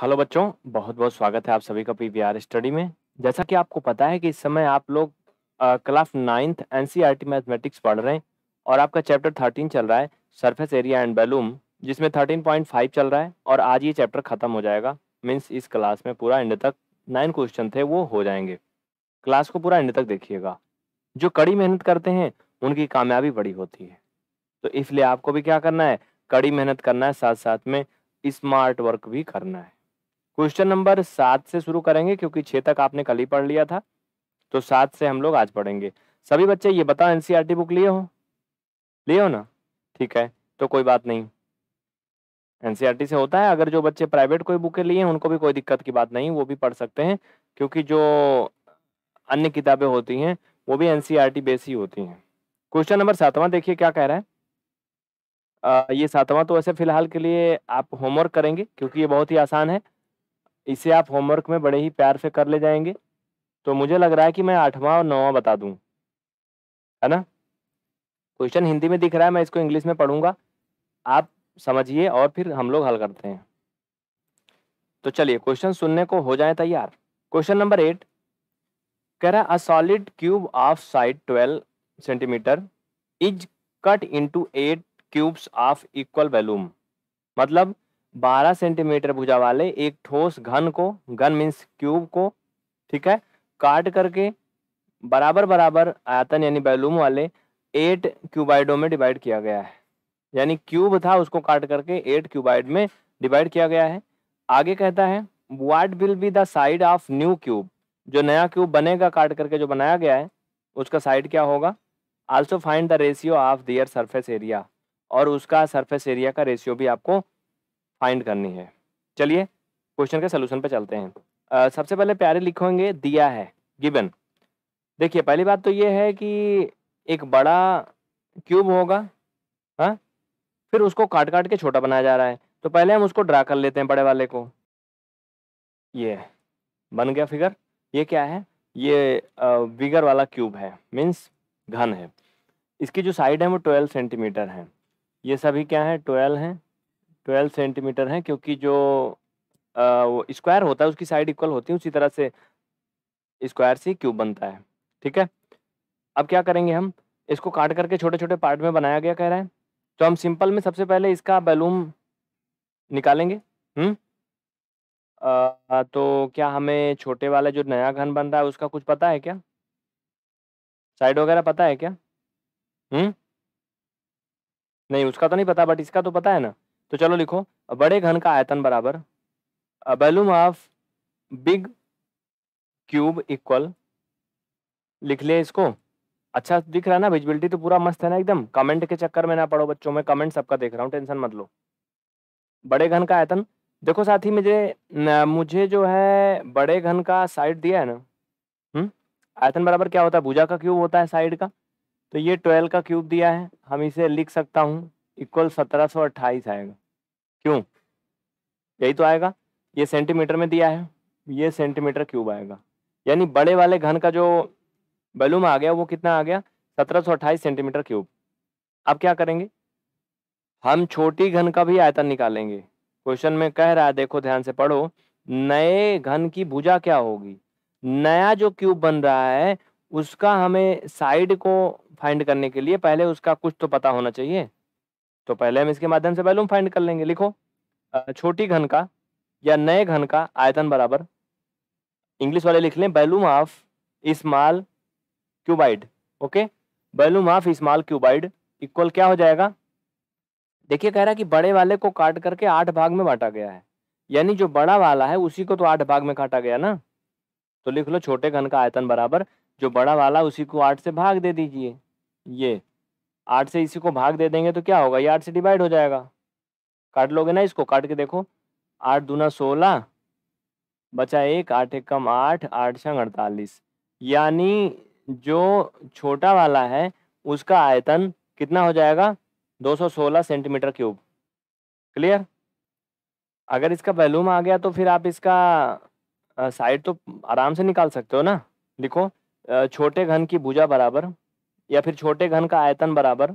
hello बच्चों बहुत बहुत स्वागत है आप सभी का पीवीआर स्टडी में जैसा कि आपको पता है कि इस समय आप लोग क्लास नाइन्थ एनसीईआरटी मैथमेटिक्स पढ़ रहे हैं और आपका चैप्टर थर्टीन चल रहा है सरफेस एरिया एंड बैलूम जिसमें थर्टीन पॉइंट फाइव चल रहा है और आज ये चैप्टर खत्म हो जाएगा मीन्स इस क्लास में पूरा एंड तक नाइन क्वेश्चन थे वो हो जाएंगे क्लास को पूरा एंड तक देखिएगा जो कड़ी मेहनत करते हैं उनकी कामयाबी बड़ी होती है तो इसलिए आपको भी क्या करना है कड़ी मेहनत करना है साथ साथ में स्मार्ट वर्क भी करना है क्वेश्चन नंबर सात से शुरू करेंगे क्योंकि छह तक आपने कल ही पढ़ लिया था तो सात से हम लोग आज पढ़ेंगे सभी बच्चे ये बताओ एनसीईआरटी बुक e लिए हो लिए हो ना ठीक है तो कोई बात नहीं एनसीईआरटी e से होता है अगर जो बच्चे प्राइवेट कोई बुकें लिए हैं उनको भी कोई दिक्कत की बात नहीं वो भी पढ़ सकते हैं क्योंकि जो अन्य किताबें होती हैं वो भी एनसीईआरटी बेस e ही होती हैं क्वेश्चन नंबर सातवां देखिए क्या कह रहा है आ, ये सातवां तो ऐसे फिलहाल के लिए आप होमवर्क करेंगे क्योंकि ये बहुत ही आसान है इसे आप होमवर्क में बड़े ही प्यार से कर ले जाएंगे तो मुझे लग रहा है कि मैं आठवां और नौवां बता दूं है ना क्वेश्चन हिंदी में दिख रहा है मैं इसको इंग्लिश में पढ़ूंगा आप समझिए और फिर हम लोग हल करते हैं तो चलिए क्वेश्चन सुनने को हो जाए तैयार क्वेश्चन नंबर एट कह रहा a solid cube of side twelve centimetre is cut into eight cubes of equal volume मतलब 12 सेंटीमीटर भुजा वाले एक ठोस घन को घन मीन्स क्यूब को ठीक है काट करके बराबर बराबर आयतन यानी बैलूम वाले एट क्यूबाइडों में डिवाइड किया गया है यानी क्यूब था उसको काट करके एट क्यूबाइड में डिवाइड किया गया है आगे कहता है what will be the side of new cube जो नया क्यूब बनेगा काट करके जो बनाया गया है उसका साइड क्या होगा also find the ratio of their surface area और उसका सरफेस एरिया का रेशियो भी आपको फाइंड करनी है चलिए क्वेश्चन के सोल्यूशन पे चलते हैं आ, सबसे पहले प्यारे लिखोगे दिया है गिवन देखिए पहली बात तो ये है कि एक बड़ा क्यूब होगा हाँ फिर उसको काट काट के छोटा बनाया जा रहा है तो पहले हम उसको ड्रा कर लेते हैं बड़े वाले को ये बन गया फिगर ये क्या है ये विगर वाला क्यूब है मीन्स घन है इसकी जो साइड है वो ट्वेल्व सेंटीमीटर है ये सभी क्या है ट्वेल्व हैं ट्वेल्व सेंटीमीटर है क्योंकि जो वो स्क्वायर होता है उसकी साइड इक्वल होती है उसी तरह से स्क्वायर से क्यूब बनता है ठीक है अब क्या करेंगे हम इसको काट करके छोटे छोटे पार्ट में बनाया गया कह रहा है तो हम सिंपल में सबसे पहले इसका बैलूम निकालेंगे हम्म तो क्या हमें छोटे वाला जो नया घन बन रहा है उसका कुछ पता है क्या साइड वगैरह पता है क्या हम्म नहीं उसका तो नहीं पता बट इसका तो पता है ना तो चलो लिखो बड़े घन का आयतन बराबर volume of big cube equal लिख लिया इसको अच्छा दिख रहा है ना विजिबिलिटी तो पूरा मस्त है ना एकदम कमेंट के चक्कर में ना पढ़ो बच्चों में कमेंट सबका देख रहा हूँ टेंशन मत लो बड़े घन का आयतन देखो साथी मुझे मुझे जो है बड़े घन का साइड दिया है ना हम्म आयतन बराबर क्या होता है भुजा का क्यूब होता है साइड का तो ये ट्वेल्व का क्यूब दिया है हम इसे लिख सकता हूँ इक्वल सत्रह सौ अट्ठाईस आएगा क्यों यही तो आएगा ये सेंटीमीटर में दिया है ये सेंटीमीटर क्यूब आएगा यानी बड़े वाले घन का जो बैलूम आ गया वो कितना आ गया सत्रह सौ अट्ठाईस सेंटीमीटर क्यूब अब क्या करेंगे हम छोटी घन का भी आयतन निकालेंगे क्वेश्चन में कह रहा है देखो ध्यान से पढ़ो नए घन की भुजा क्या होगी नया जो क्यूब बन रहा है उसका हमें साइड को फाइंड करने के लिए पहले उसका कुछ तो पता होना चाहिए तो पहले हम इसके माध्यम से वैल्यूम फाइंड कर लेंगे लिखो छोटी घन का या नए घन का आयतन बराबर इंग्लिश वाले लिख लें volume of small cuboid okay volume of small cuboid equal क्या हो जाएगा देखिए कह रहा है कि बड़े वाले को काट करके आठ भाग में बांटा गया है यानी जो बड़ा वाला है उसी को तो आठ भाग में काटा गया ना तो लिख लो छोटे घन का आयतन बराबर जो बड़ा वाला उसी को आठ से भाग दे दीजिए ये आठ से इसी को भाग दे देंगे तो क्या होगा ये आठ से डिवाइड हो जाएगा काट लोगे ना इसको काट के देखो आठ दूना सोलह बचा एक आठ एक कम आठ आठ छंग अड़तालीस यानी जो छोटा वाला है उसका आयतन कितना हो जाएगा 216 सेंटीमीटर क्यूब क्लियर अगर इसका वैल्यूम आ गया तो फिर आप इसका साइड तो आराम से निकाल सकते हो ना लिखो छोटे घन की भुजा बराबर या फिर छोटे घन का आयतन बराबर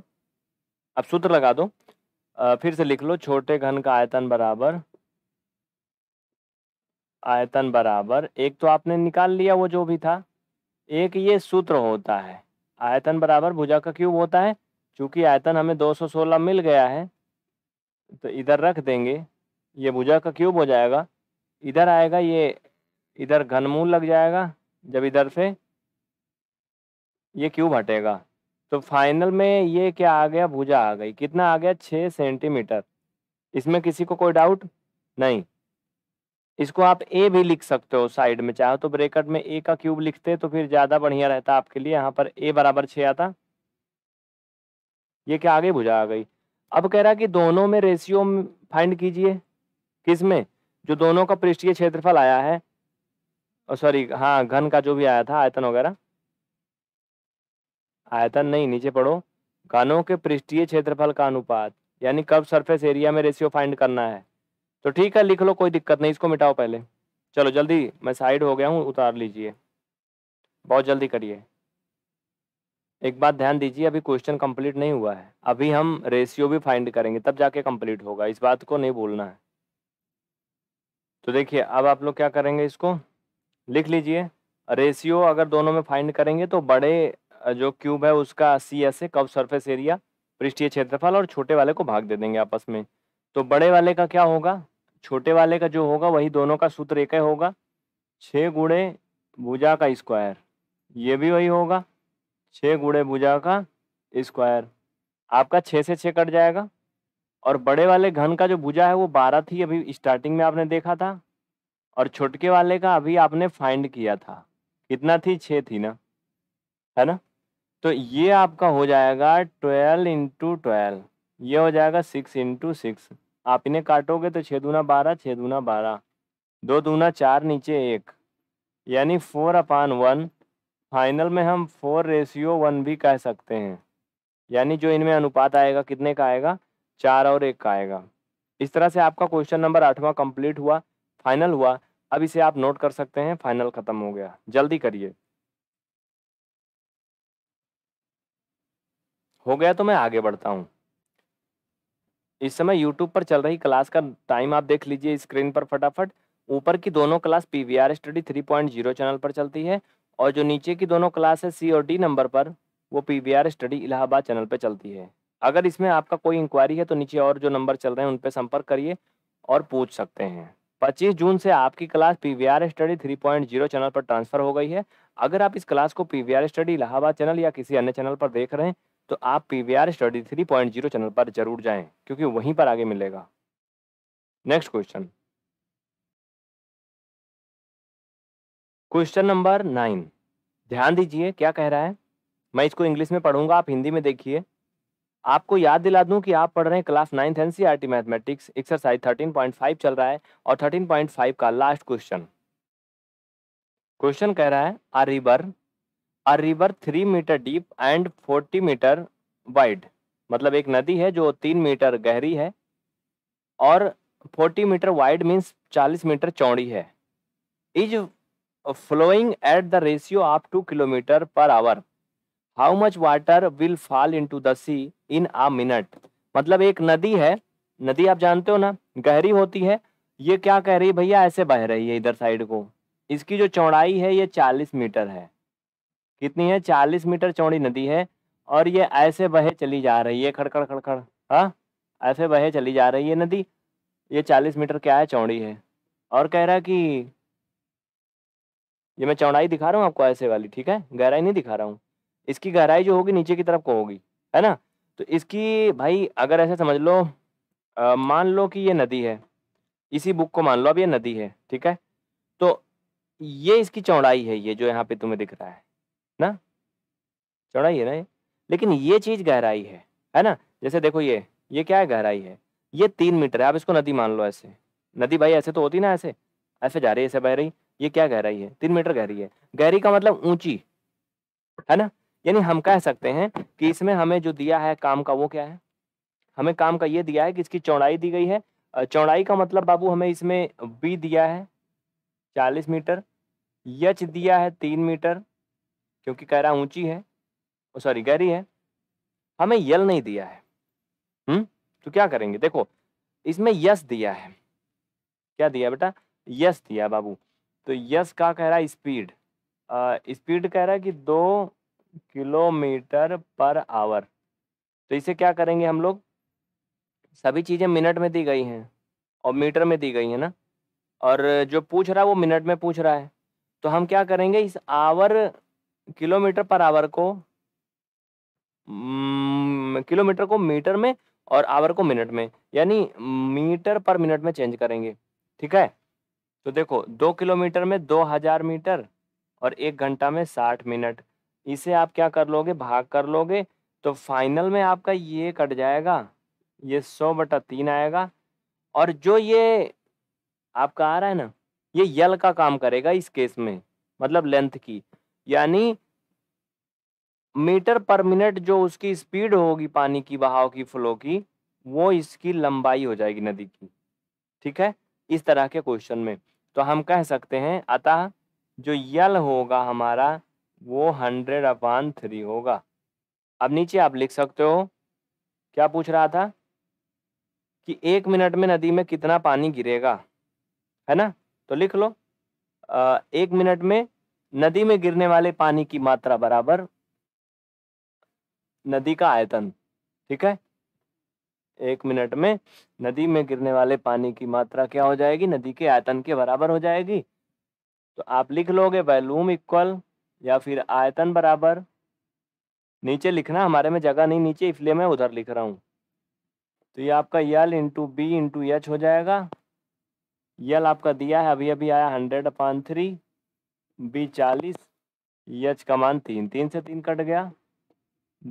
अब सूत्र लगा दो फिर से लिख लो छोटे घन का आयतन बराबर आयतन बराबर एक तो आपने निकाल लिया वो जो भी था एक ये सूत्र होता है आयतन बराबर भुजा का क्यूब होता है चूंकि आयतन हमें 216 मिल गया है तो इधर रख देंगे ये भुजा का क्यूब हो जाएगा इधर आएगा ये इधर घनमूल लग जाएगा जब इधर से ये क्यूब हटेगा तो फाइनल में ये क्या आ गया भुजा आ गई कितना आ गया छः सेंटीमीटर इसमें किसी को कोई डाउट नहीं इसको आप ए भी लिख सकते हो साइड में चाहो तो ब्रेकट में ए का क्यूब लिखते तो फिर ज़्यादा बढ़िया रहता आपके लिए यहाँ पर ए बराबर छः आता ये क्या आ गई भुजा आ गई अब कह रहा कि दोनों में रेशियो फाइंड कीजिए किस में जो दोनों का पृष्ठीय क्षेत्रफल आया है और सॉरी हाँ घन का जो भी आया था आयतन वगैरह आयतन नहीं नीचे पढ़ो कानों के पृष्ठीय क्षेत्रफल का अनुपात यानी कब सरफेस एरिया में रेशियो फाइंड करना है तो ठीक है लिख लो कोई दिक्कत नहीं इसको मिटाओ पहले चलो जल्दी मैं साइड हो गया हूँ उतार लीजिए बहुत जल्दी करिए एक बात ध्यान दीजिए अभी क्वेश्चन कंप्लीट नहीं हुआ है अभी हम रेशियो भी फाइंड करेंगे तब जाके कंप्लीट होगा इस बात को नहीं भूलना है तो देखिए अब आप लोग क्या करेंगे इसको लिख लीजिए रेशियो अगर दोनों में फाइंड करेंगे तो बड़े जो क्यूब है उसका सी एस ए कब सर्फेस एरिया पृष्ठीय क्षेत्रफल और छोटे वाले को भाग दे देंगे आपस में तो बड़े वाले का क्या होगा छोटे वाले का जो होगा वही दोनों का सूत्र एक ही होगा छः गुड़े भुजा का स्क्वायर ये भी वही होगा छः गुड़े भुजा का स्क्वायर आपका छः से छः कट जाएगा और बड़े वाले घन का जो भुजा है वो बारह थी अभी स्टार्टिंग में आपने देखा था और छोटके वाले का अभी आपने फाइंड किया था कितना थी छः थी ना है ना तो ये आपका हो जाएगा ट्वेल्व इंटू ट्वेल्व ये हो जाएगा सिक्स इंटू सिक्स आप इन्हें काटोगे तो छः दूना बारह छः दूना बारह दो दूना चार नीचे एक यानी फोर अपान वन फाइनल में हम फोर रेशियो वन भी कह सकते हैं यानी जो इनमें अनुपात आएगा कितने का आएगा चार और एक का आएगा इस तरह से आपका क्वेश्चन नंबर आठवां कंप्लीट हुआ फाइनल हुआ अब इसे आप नोट कर सकते हैं फाइनल ख़त्म हो गया जल्दी करिए हो गया तो मैं आगे बढ़ता हूँ इस समय YouTube पर चल रही क्लास का टाइम आप देख लीजिए स्क्रीन पर फटाफट ऊपर की दोनों class P V R study three point zero channel पर चलती है और जो नीचे की दोनों क्लास है सी और डी नंबर पर वो P V R study Allahabad channel पर चलती है अगर इसमें आपका कोई इंक्वायरी है तो नीचे और जो नंबर चल रहे हैं उन पर संपर्क करिए और पूछ सकते हैं 25 जून से आपकी class P V R study three point zero channel पर ट्रांसफर हो गई है अगर आप इस क्लास को P V R study Allahabad channel या किसी अन्य चैनल पर देख रहे हैं तो आप P V R study three point zero channel पर जरूर जाएं क्योंकि वहीं पर आगे मिलेगा next question question number nine ध्यान दीजिए क्या कह रहा है मैं इसको इंग्लिश में पढ़ूंगा आप हिंदी में देखिए आपको याद दिला दूं कि आप पढ़ रहे हैं class ninth N C R T mathematics exercise thirteen point five चल रहा है और थर्टीन पॉइंट फाइव का लास्ट क्वेश्चन क्वेश्चन कह रहा है a river a river three metre deep and forty metre wide मतलब एक नदी है जो तीन मीटर गहरी है और फोर्टी मीटर वाइड मीन्स चालीस मीटर चौड़ी है is flowing at the ratio of two kilometre per hour how much water will fall into the sea in a minute मतलब एक नदी है नदी आप जानते हो ना गहरी होती है ये क्या कह रही है भैया ऐसे बह रही है इधर साइड को इसकी जो चौड़ाई है ये चालीस मीटर है कितनी है चालीस मीटर चौड़ी नदी है और ये ऐसे बहे चली जा रही है खड़खड़ खड़खड़ हाँ ऐसे बहे चली जा रही है नदी ये चालीस मीटर क्या है चौड़ी है और कह रहा कि ये मैं चौड़ाई दिखा रहा हूँ आपको ऐसे वाली ठीक है गहराई नहीं दिखा रहा हूँ इसकी गहराई जो होगी नीचे की तरफ को होगी है ना तो इसकी भाई अगर ऐसे समझ लो मान लो कि ये नदी है इसी बुक को मान लो अब ये नदी है ठीक है तो ये इसकी चौड़ाई है ये जो यहाँ पे तुम्हें दिख रहा है ना चौड़ाई है ना ये लेकिन ये चीज गहराई है है ना जैसे देखो ये ये क्या है गहराई है ये तीन मीटर है आप इसको नदी मान लो ऐसे नदी भाई ऐसे तो होती ना ऐसे ऐसे जा रही है ऐसे बह रही ये क्या गहराई है तीन मीटर गहरी है गहरी का मतलब ऊंची है ना यानी हम कह सकते हैं कि इसमें हमें जो दिया है काम का वो क्या है हमें काम का ये दिया है कि इसकी चौड़ाई दी गई है चौड़ाई का मतलब बाबू हमें इसमें बी दिया है चालीस मीटर यच दिया है तीन मीटर क्योंकि रहा ऊंची है सॉरी गहरी है हमें यल नहीं दिया है हम्म तो क्या करेंगे देखो इसमें यस दिया है क्या दिया बेटा यस दिया बाबू तो यस का कह रहा है स्पीड स्पीड कह रहा है कि दो किलोमीटर पर आवर तो इसे क्या करेंगे हम लोग सभी चीज़ें मिनट में दी गई हैं और मीटर में दी गई है ना और जो पूछ रहा है वो मिनट में पूछ रहा है तो हम क्या करेंगे इस आवर किलोमीटर पर आवर को किलोमीटर को मीटर में और आवर को मिनट में यानी मीटर पर मिनट में चेंज करेंगे ठीक है तो देखो दो किलोमीटर में दो हजार मीटर और एक घंटा में साठ मिनट इसे आप क्या कर लोगे भाग कर लोगे तो फाइनल में आपका ये कट जाएगा ये सौ बटा तीन आएगा और जो ये आपका आ रहा है ना ये यल का काम करेगा इस केस में मतलब लेंथ की यानी मीटर पर मिनट जो उसकी स्पीड होगी पानी की बहाव की फ्लो की वो इसकी लंबाई हो जाएगी नदी की ठीक है इस तरह के क्वेश्चन में तो हम कह सकते हैं अतः जो यल होगा हमारा वो हंड्रेड अपान थ्री होगा अब नीचे आप लिख सकते हो क्या पूछ रहा था कि एक मिनट में नदी में कितना पानी गिरेगा है ना तो लिख लो आ, एक मिनट में नदी में गिरने वाले पानी की मात्रा बराबर नदी का आयतन ठीक है एक मिनट में नदी में गिरने वाले पानी की मात्रा क्या हो जाएगी नदी के आयतन के बराबर हो जाएगी तो आप लिख लोगे वैलूम इक्वल या फिर आयतन बराबर नीचे लिखना हमारे में जगह नहीं नीचे इसलिए मैं उधर लिख रहा हूँ तो ये आपका L into B into H हो जाएगा यल आपका दिया है अभी अभी आया हंड्रेड अपॉन थ्री बी चालीस यच कमान तीन तीन से तीन कट गया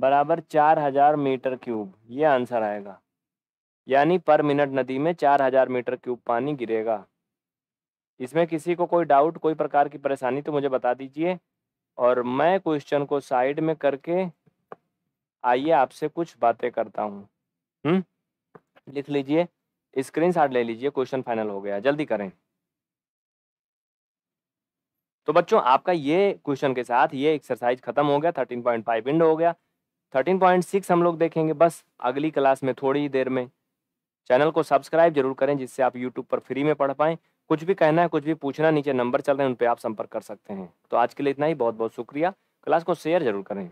बराबर चार हजार मीटर क्यूब ये आंसर आएगा यानी पर मिनट नदी में चार हजार मीटर क्यूब पानी गिरेगा इसमें किसी को कोई डाउट कोई प्रकार की परेशानी तो मुझे बता दीजिए और मैं क्वेश्चन को साइड में करके आइए आपसे कुछ बातें करता हूँ हम्म, लिख लीजिए स्क्रीन ले लीजिए क्वेश्चन फाइनल हो गया जल्दी करें तो बच्चों आपका ये क्वेश्चन के साथ ये एक्सरसाइज खत्म हो गया थर्टीन पॉइंट फाइव इंड हो गया थर्टीन पॉइंट सिक्स हम लोग देखेंगे बस अगली क्लास में थोड़ी देर में चैनल को सब्सक्राइब जरूर करें जिससे आप यूट्यूब पर फ्री में पढ़ पाएं कुछ भी कहना है कुछ भी पूछना नीचे नंबर चल रहे हैं उन पर आप संपर्क कर सकते हैं तो आज के लिए इतना ही बहुत बहुत शुक्रिया क्लास को शेयर जरूर करें